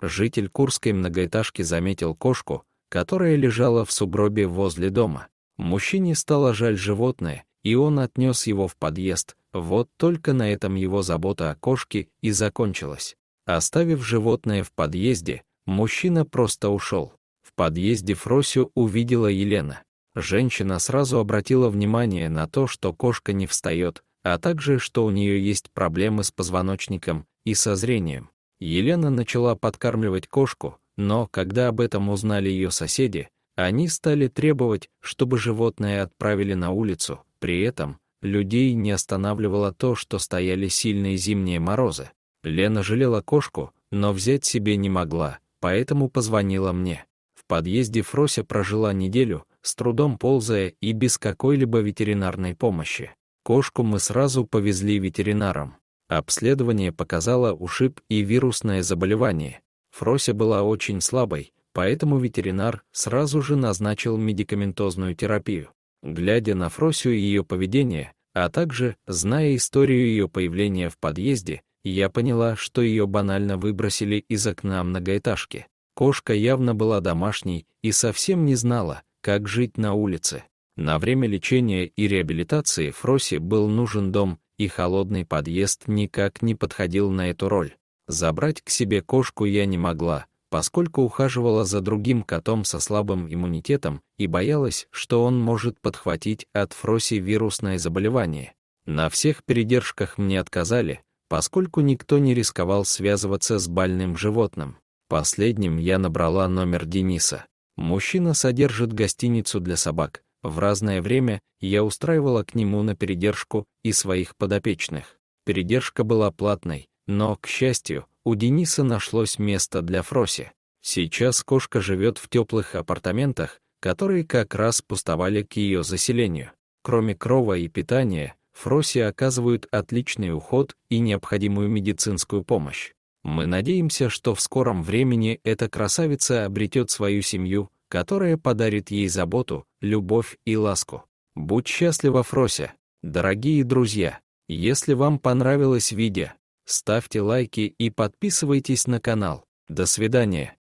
житель курской многоэтажки заметил кошку, которая лежала в сугробе возле дома. Мужчине стало жаль животное, и он отнес его в подъезд. Вот только на этом его забота о кошке и закончилась. Оставив животное в подъезде, мужчина просто ушел. В подъезде Фросю увидела Елена. Женщина сразу обратила внимание на то, что кошка не встает, а также, что у нее есть проблемы с позвоночником и со зрением. Елена начала подкармливать кошку, но когда об этом узнали ее соседи, они стали требовать, чтобы животное отправили на улицу. При этом людей не останавливало то, что стояли сильные зимние морозы. Лена жалела кошку, но взять себе не могла, поэтому позвонила мне. В подъезде Фрося прожила неделю, с трудом ползая и без какой-либо ветеринарной помощи. Кошку мы сразу повезли ветеринарам. Обследование показало ушиб и вирусное заболевание. Фрося была очень слабой, поэтому ветеринар сразу же назначил медикаментозную терапию. Глядя на Фросю и ее поведение, а также зная историю ее появления в подъезде, я поняла, что ее банально выбросили из окна многоэтажки. Кошка явно была домашней и совсем не знала, как жить на улице. На время лечения и реабилитации Фросе был нужен дом и холодный подъезд никак не подходил на эту роль. Забрать к себе кошку я не могла, поскольку ухаживала за другим котом со слабым иммунитетом и боялась, что он может подхватить от Фроси вирусное заболевание. На всех передержках мне отказали, поскольку никто не рисковал связываться с больным животным. Последним я набрала номер Дениса. Мужчина содержит гостиницу для собак, в разное время я устраивала к нему на передержку и своих подопечных. Передержка была платной, но, к счастью, у Дениса нашлось место для Фроси. Сейчас кошка живет в теплых апартаментах, которые как раз пустовали к ее заселению. Кроме крова и питания, Фроси оказывают отличный уход и необходимую медицинскую помощь. Мы надеемся, что в скором времени эта красавица обретет свою семью которая подарит ей заботу, любовь и ласку. Будь счастлива, Фрося! Дорогие друзья, если вам понравилось видео, ставьте лайки и подписывайтесь на канал. До свидания!